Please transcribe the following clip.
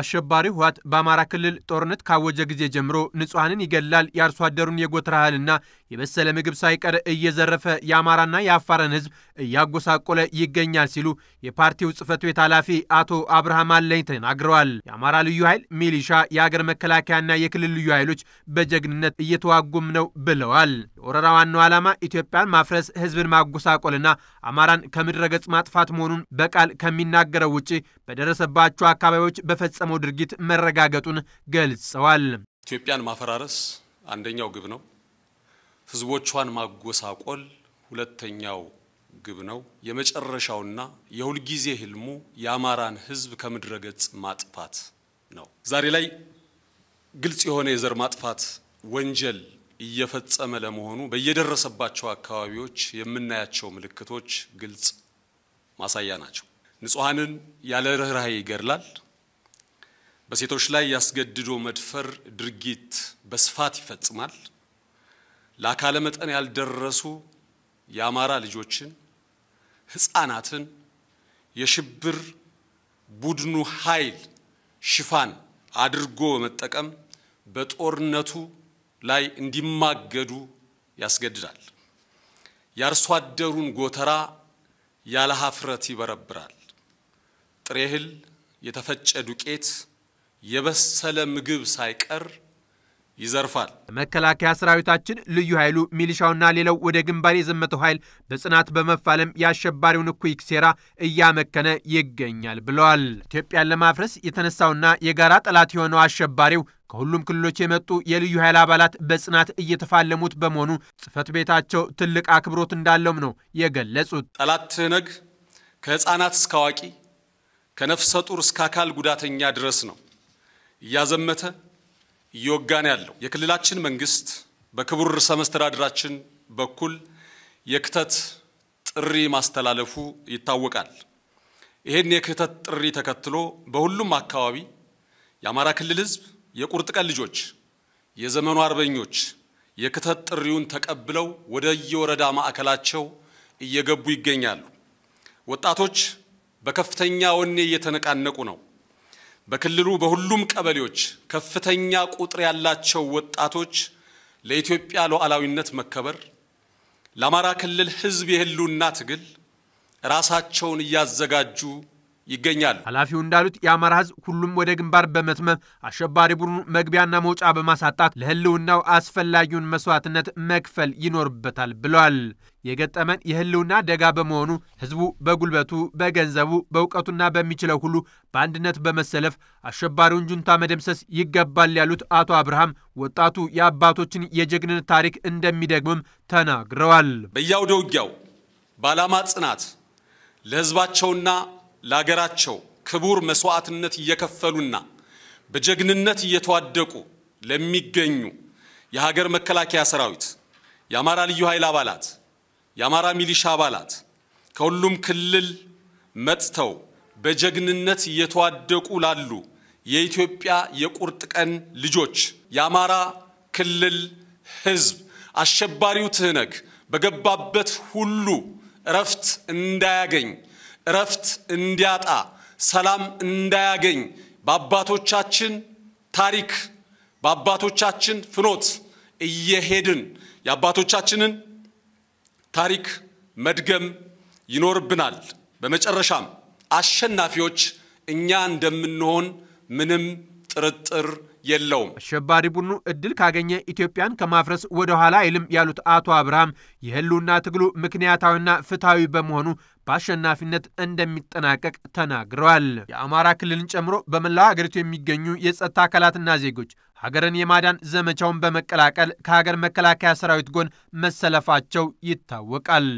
አሸባሪው ህወሓት በአማራ ክልል ጦርነት ካወጀ ጊዜ ጀምሮ ንጹሐንን ይገላል፣ የአርሶ አደሩን የጎተራ እህልና የበሰለ ምግብ ሳይቀር እየዘረፈ የአማራና የአፋርን ህዝብ እያጎሳቆለ ይገኛል ሲሉ የፓርቲው ጽህፈት ቤት ኃላፊ አቶ አብርሃም አለኝ ተናግረዋል። የአማራ ልዩ ኃይል፣ ሚሊሻ፣ የአገር መከላከያና የክልል ልዩ ኃይሎች በጀግንነት እየተዋጉም ነው ብለዋል። የወረራ ዋናው ዓላማ ኢትዮጵያን ማፍረስ፣ ህዝብን ማጎሳቆልና አማራን ከምድረ ገጽ ማጥፋት መሆኑን በቃል ከሚናገረው ውጭ በደረሰባቸው አካባቢዎች በፈጽ የተፈጸመው ድርጊት መረጋገጡን ገልጸዋል። ኢትዮጵያን ማፈራረስ አንደኛው ግብ ነው። ህዝቦቿን ማጎሳቆል ሁለተኛው ግብ ነው። የመጨረሻውና የሁልጊዜ ህልሙ የአማራን ህዝብ ከምድረ ገጽ ማጥፋት ነው። ዛሬ ላይ ግልጽ የሆነ የዘር ማጥፋት ወንጀል እየፈጸመ ለመሆኑ በየደረሰባቸው አካባቢዎች የምናያቸው ምልክቶች ግልጽ ማሳያ ናቸው። ንጹሐንን ያለ ርኅራኄ ይገድላል። በሴቶች ላይ ያስገድዶ መድፈር ድርጊት በስፋት ይፈጽማል። ለአካለ መጠን ያልደረሱ የአማራ ልጆችን፣ ህፃናትን የሽብር ቡድኑ ኃይል ሽፋን አድርጎ በመጠቀም በጦርነቱ ላይ እንዲማገዱ ያስገድዳል። የአርሶ አደሩን ጎተራ ያለ ሀፍረት ይበረብራል። ጥሬ እህል፣ የተፈጨ ዱቄት የበሰለ ምግብ ሳይቀር ይዘርፋል። መከላከያ ሰራዊታችን፣ ልዩ ኃይሉ፣ ሚሊሻውና ሌላው ወደ ግንባር የዘመተው ኃይል በጽናት በመፋለም የአሸባሪውን እኩይክ ሴራ እያመከነ ይገኛል ብለዋል። ኢትዮጵያን ለማፍረስ የተነሳውና የጋራ ጠላት የሆነው አሸባሪው ከሁሉም ክልሎች የመጡ የልዩ ኃይል አባላት በጽናት እየተፋለሙት በመሆኑ ጽህፈት ቤታቸው ትልቅ አክብሮት እንዳለውም ነው የገለጹት። ጠላት ትህነግ ከህፃናት እስከ አዋቂ ከነፍሰ ጡር እስከ አካል ጉዳተኛ ድረስ ነው እያዘመተ እየወጋን ያለው። የክልላችን መንግስት በክቡር ርዕሰ መስተዳድራችን በኩል የክተት ጥሪ ማስተላለፉ ይታወቃል። ይህን የክተት ጥሪ ተከትሎ በሁሉም አካባቢ የአማራ ክልል ህዝብ የቁርጥ ቀን ልጆች፣ የዘመኑ አርበኞች የክተት ጥሪውን ተቀብለው ወደ የወረዳ ማዕከላቸው እየገቡ ይገኛሉ። ወጣቶች በከፍተኛ ወኔ እየተነቃነቁ ነው። በክልሉ በሁሉም ቀበሌዎች ከፍተኛ ቁጥር ያላቸው ወጣቶች ለኢትዮጵያ ሉዓላዊነት መከበር፣ ለአማራ ክልል ሕዝብ የህልውና ትግል ራሳቸውን እያዘጋጁ ይገኛል ኃላፊው እንዳሉት የአማራ ህዝብ ሁሉም ወደ ግንባር በመትመም አሸባሪ ቡድኑ መግቢያና መውጫ በማሳጣት ለህልውናው አስፈላጊውን መስዋዕትነት መክፈል ይኖርበታል ብለዋል። የገጠመን የህልውና አደጋ በመሆኑ ህዝቡ በጉልበቱ፣ በገንዘቡ፣ በእውቀቱና በሚችለው ሁሉ በአንድነት በመሰለፍ አሸባሪውን ጁንታ መደምሰስ ይገባል ያሉት አቶ አብርሃም ወጣቱ የአባቶችን የጀግንነት ታሪክ እንደሚደግምም ተናግረዋል። በያውደ ውጊያው በዓላማ ጽናት ለህዝባቸውና ለአገራቸው ክቡር መስዋዕትነት እየከፈሉና በጀግንነት እየተዋደቁ ለሚገኙ የሀገር መከላከያ ሰራዊት፣ የአማራ ልዩ ኃይል አባላት፣ የአማራ ሚሊሻ አባላት ከሁሉም ክልል መጥተው በጀግንነት እየተዋደቁ ላሉ የኢትዮጵያ የቁርጥ ቀን ልጆች የአማራ ክልል ሕዝብ አሸባሪው ትህነግ በገባበት ሁሉ እረፍት እንዳያገኝ እረፍት እንዲያጣ፣ ሰላም እንዳያገኝ በአባቶቻችን ታሪክ በአባቶቻችን ፍኖት እየሄድን የአባቶቻችንን ታሪክ መድገም ይኖርብናል። በመጨረሻም አሸናፊዎች እኛ እንደምንሆን ምንም ጥርጥር የለውም። አሸባሪ ቡድኑ እድል ካገኘ ኢትዮጵያን ከማፍረስ ወደ ኋላ አይልም ያሉት አቶ አብርሃም የህልውና ትግሉ ምክንያታዊና ፍትሐዊ በመሆኑ በአሸናፊነት እንደሚጠናቀቅ ተናግረዋል። የአማራ ክልልን ጨምሮ በመላው ሀገሪቱ የሚገኙ የጸጥታ አካላትና ዜጎች ሀገርን የማዳን ዘመቻውን በመቀላቀል ከሀገር መከላከያ ሰራዊት ጎን መሰለፋቸው ይታወቃል።